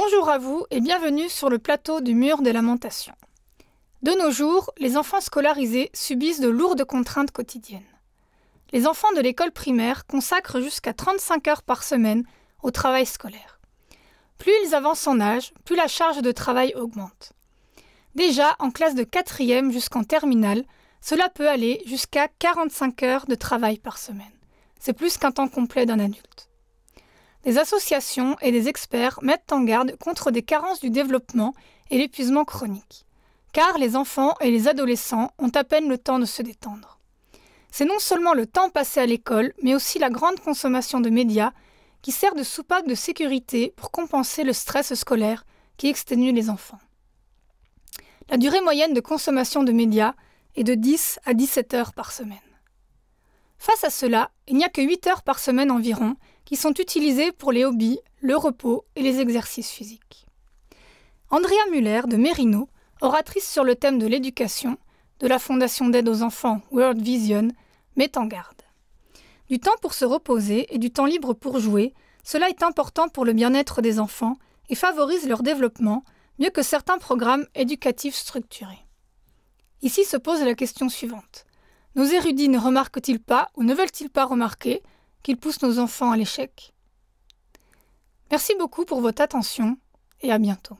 Bonjour à vous et bienvenue sur le plateau du mur des lamentations. De nos jours, les enfants scolarisés subissent de lourdes contraintes quotidiennes. Les enfants de l'école primaire consacrent jusqu'à 35 heures par semaine au travail scolaire. Plus ils avancent en âge, plus la charge de travail augmente. Déjà, en classe de 4e jusqu'en terminale, cela peut aller jusqu'à 45 heures de travail par semaine. C'est plus qu'un temps complet d'un adulte des associations et des experts mettent en garde contre des carences du développement et l'épuisement chronique, car les enfants et les adolescents ont à peine le temps de se détendre. C'est non seulement le temps passé à l'école, mais aussi la grande consommation de médias qui sert de soupape de sécurité pour compenser le stress scolaire qui exténue les enfants. La durée moyenne de consommation de médias est de 10 à 17 heures par semaine. Face à cela, il n'y a que 8 heures par semaine environ qui sont utilisées pour les hobbies, le repos et les exercices physiques. Andrea Muller de Merino, oratrice sur le thème de l'éducation, de la Fondation d'aide aux enfants World Vision, met en garde. Du temps pour se reposer et du temps libre pour jouer, cela est important pour le bien-être des enfants et favorise leur développement mieux que certains programmes éducatifs structurés. Ici se pose la question suivante. Nos érudits ne remarquent-ils pas ou ne veulent-ils pas remarquer qu'ils poussent nos enfants à l'échec Merci beaucoup pour votre attention et à bientôt.